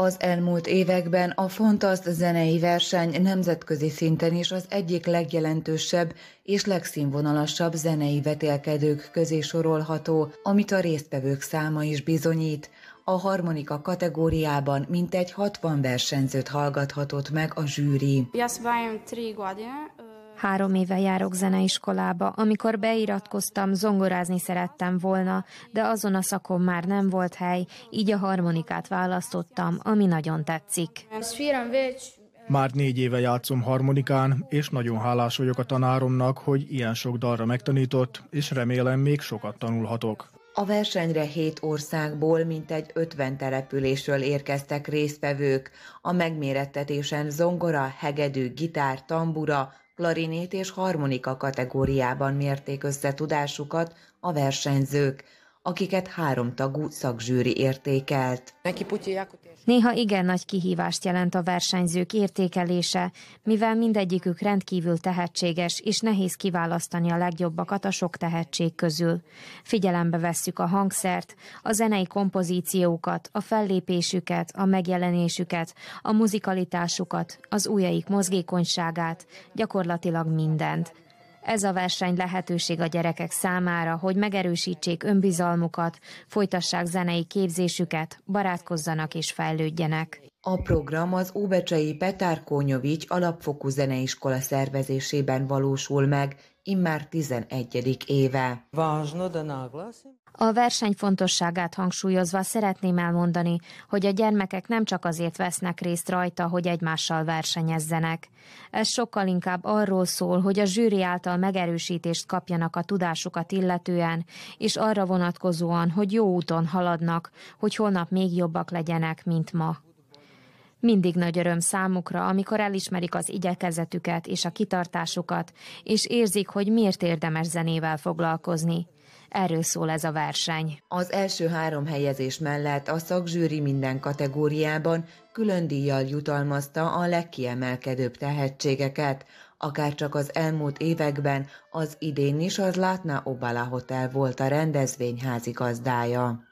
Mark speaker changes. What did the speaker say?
Speaker 1: Az elmúlt években a Fontaszt zenei verseny nemzetközi szinten is az egyik legjelentősebb és legszínvonalasabb zenei vetélkedők közé sorolható, amit a résztvevők száma is bizonyít. A harmonika kategóriában mintegy 60 versenyzőt hallgathatott meg a zsűri. Ja Három éve járok zeneiskolába, amikor beiratkoztam,
Speaker 2: zongorázni szerettem volna, de azon a szakon már nem volt hely, így a harmonikát választottam, ami nagyon tetszik.
Speaker 3: Már négy éve játszom harmonikán, és nagyon hálás vagyok a tanáromnak, hogy ilyen sok dalra megtanított, és remélem még sokat tanulhatok.
Speaker 1: A versenyre hét országból mintegy 50 településről érkeztek résztvevők. A megmérettetésen zongora, hegedű, gitár, tambura, klarinét és harmonika kategóriában mérték össze tudásukat a versenyzők, akiket háromtagú szakzsűri értékelt.
Speaker 2: Néha igen nagy kihívást jelent a versenyzők értékelése, mivel mindegyikük rendkívül tehetséges, és nehéz kiválasztani a legjobbakat a sok tehetség közül. Figyelembe vesszük a hangszert, a zenei kompozíciókat, a fellépésüket, a megjelenésüket, a muzikalitásukat, az ujjaik mozgékonyságát, gyakorlatilag mindent. Ez a verseny lehetőség a gyerekek számára, hogy megerősítsék önbizalmukat, folytassák zenei képzésüket, barátkozzanak és fejlődjenek.
Speaker 1: A program az Óbecsei Petár Kónyovics alapfokú zeneiskola szervezésében valósul meg, immár 11. éve.
Speaker 2: A verseny fontosságát hangsúlyozva szeretném elmondani, hogy a gyermekek nem csak azért vesznek részt rajta, hogy egymással versenyezzenek. Ez sokkal inkább arról szól, hogy a zsűri által megerősítést kapjanak a tudásukat illetően, és arra vonatkozóan, hogy jó úton haladnak, hogy holnap még jobbak legyenek, mint ma. Mindig nagy öröm számukra, amikor elismerik az igyekezetüket és a kitartásukat, és érzik, hogy miért érdemes zenével foglalkozni.
Speaker 1: Erről szól ez a verseny. Az első három helyezés mellett a szakzsűri minden kategóriában külön díjjal jutalmazta a legkiemelkedőbb tehetségeket, akár csak az elmúlt években, az idén is az Látna Obala Hotel volt a rendezvény házigazdája.